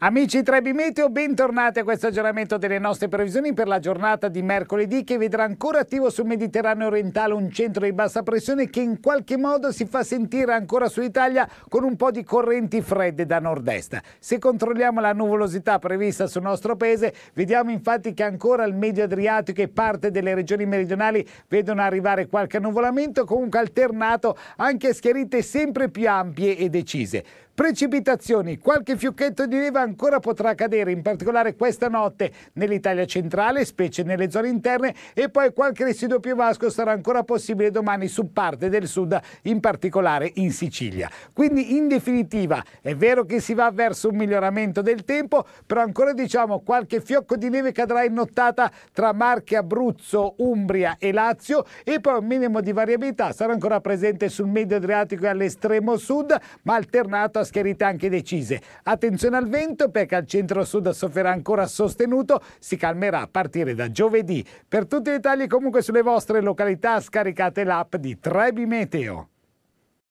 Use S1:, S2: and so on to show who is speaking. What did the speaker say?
S1: Amici Trebi Meteo, bentornati a questo aggiornamento delle nostre previsioni per la giornata di mercoledì che vedrà ancora attivo sul Mediterraneo orientale un centro di bassa pressione che in qualche modo si fa sentire ancora sull'Italia con un po' di correnti fredde da nord-est. Se controlliamo la nuvolosità prevista sul nostro paese, vediamo infatti che ancora il Medio Adriatico e parte delle regioni meridionali vedono arrivare qualche annuvolamento comunque alternato anche a schiarite sempre più ampie e decise. Precipitazioni, qualche fiocchetto di neve ancora potrà accadere, in particolare questa notte nell'Italia centrale, specie nelle zone interne, e poi qualche residuo più vasco sarà ancora possibile domani su parte del sud, in particolare in Sicilia. Quindi in definitiva è vero che si va verso un miglioramento del tempo, però ancora diciamo qualche fiocco di neve cadrà in nottata tra Marche, Abruzzo, Umbria e Lazio e poi un minimo di variabilità sarà ancora presente sul medio Adriatico e all'estremo sud, ma alternato a schierite anche decise. Attenzione al vento momento perché il centro-sud sofferirà ancora sostenuto, si calmerà a partire da giovedì. Per tutti i dettagli comunque sulle vostre località scaricate l'app di Trebi Meteo.